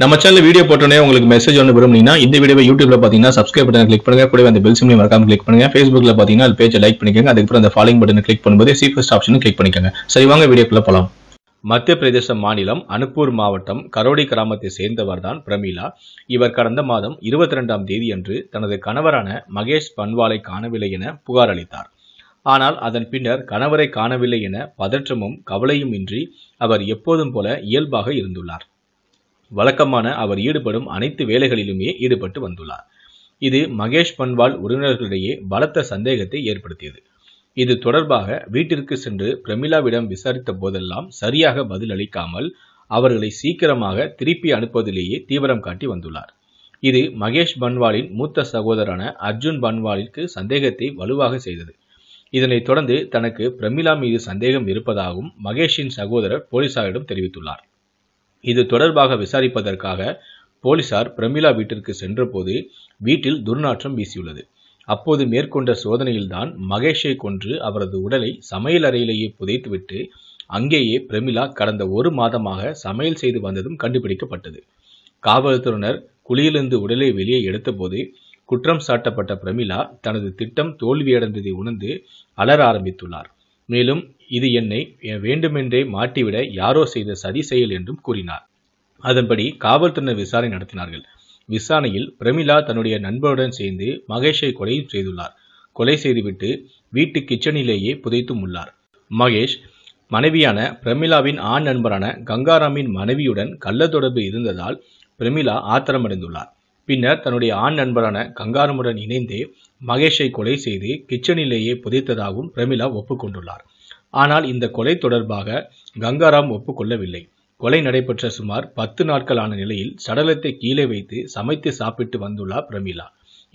நம்ம channel video போட்டோன்னே உங்களுக்கு மெசேஜ் ஒன்று விரும்புனீங்கன்னா இந்த வீடியோ யூடியூப்ல பார்த்தீங்கன்னா சப்ஸ்கிரைப் பட்டன் கிளிக் பண்ணுங்க கூட அந்த பெல் சிம்லையும் மறக்காம கிளிக் பண்ணுங்க ஃபேஸ்புக்ல பார்த்தீங்கன்னா அது பேஜை லைக் பண்ணிக்கோங்க அதுக்கப்புறம் அந்த ஃபாலோயிங் பட்டன் கிளிக் பண்ணும்போது சி ஃபர்ஸ்ட் ஆப்ஷனும் கிளிக் பண்ணிக்கோங்க சரி வாங்க வீடியோக்குள்ள போகலாம் மத்திய பிரதேச மாநிலம் அனுப்பூர் மாவட்டம் கரோடி கிராமத்தை சேர்ந்தவர் தான் பிரமீலா இவர் கடந்த மாதம் இருபத்தி ரெண்டாம் தேதியன்று தனது கணவரான மகேஷ் பன்வாலை காணவில்லை என புகார் அளித்தார் ஆனால் அதன் பின்னர் கணவரை காணவில்லை என பதற்றமும் கவலையும் இன்றி அவர் எப்போதும் போல இயல்பாக இருந்துள்ளார் வழக்கமான அவர் ஈடுபடும் அனைத்து வேலைகளிலுமே ஈடுபட்டு வந்துள்ளார் இது மகேஷ் பன்வால் உறவினர்களிடையே பலத்த சந்தேகத்தை ஏற்படுத்தியது இது தொடர்பாக வீட்டிற்கு சென்று பிரமிளாவிடம் விசாரித்த போதெல்லாம் சரியாக பதிலளிக்காமல் அவர்களை சீக்கிரமாக திருப்பி அனுப்புவதிலேயே தீவிரம் காட்டி வந்துள்ளார் இது மகேஷ் பன்வாலின் மூத்த சகோதரான அர்ஜுன் பன்வாலிற்கு சந்தேகத்தை வலுவாக செய்தது இதனைத் தொடர்ந்து தனக்கு பிரமிளா மீது சந்தேகம் இருப்பதாகவும் மகேஷின் சகோதரர் போலீசாரிடம் தெரிவித்துள்ளார் இது தொடர்பாக விசாரிப்பதற்காக போலீசார் பிரமிளா வீட்டிற்கு சென்றபோது வீட்டில் துர்நாற்றம் வீசியுள்ளது அப்போது மேற்கொண்ட சோதனையில்தான் மகேஷை கொன்று அவரது உடலை சமையல் அறையிலேயே புதைத்துவிட்டு அங்கேயே பிரமிளா கடந்த ஒரு மாதமாக சமையல் செய்து வந்ததும் கண்டுபிடிக்கப்பட்டது காவல்துறையினர் குழியிலிருந்து உடலை வெளியே எடுத்தபோது குற்றம் சாட்டப்பட்ட பிரமிளா தனது திட்டம் தோல்வியடைந்ததை உணர்ந்து அலற ஆரம்பித்துள்ளார் மேலும் இது என்னை வேண்டுமென்றே மாட்டிவிட யாரோ செய்த சதி செயல் என்றும் கூறினார் அதன்படி காவல்துறை விசாரணை நடத்தினார்கள் விசாரணையில் பிரமிளா தன்னுடைய நண்பருடன் சேர்ந்து மகேஷை கொலையும் செய்துள்ளார் கொலை செய்துவிட்டு வீட்டு கிச்சனிலேயே புதைத்தும் உள்ளார் மகேஷ் மனைவியான பிரமிளாவின் ஆண் நண்பரான கங்காராமின் மனைவியுடன் கள்ள தொடர்பு இருந்ததால் பிரமிளா ஆத்திரமடைந்துள்ளார் பின்னர் தன்னுடைய ஆண் நண்பரான கங்காரமுடன் இணைந்தே மகேஷை கொலை செய்து கிச்சனிலேயே புதைத்ததாகவும் பிரமிளா ஒப்புக்கொண்டுள்ளார் ஆனால் இந்த கொலை தொடர்பாக கங்காராம் ஒப்புக்கொள்ளவில்லை கொலை நடைபெற்ற சுமார் பத்து நாட்களான நிலையில் சடலத்தை கீழே வைத்து சமைத்து சாப்பிட்டு வந்துள்ளார் பிரமிளா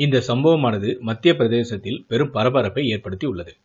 இந்த சம்பவமானது மத்திய பிரதேசத்தில் பெரும் பரபரப்பை ஏற்படுத்தி உள்ளது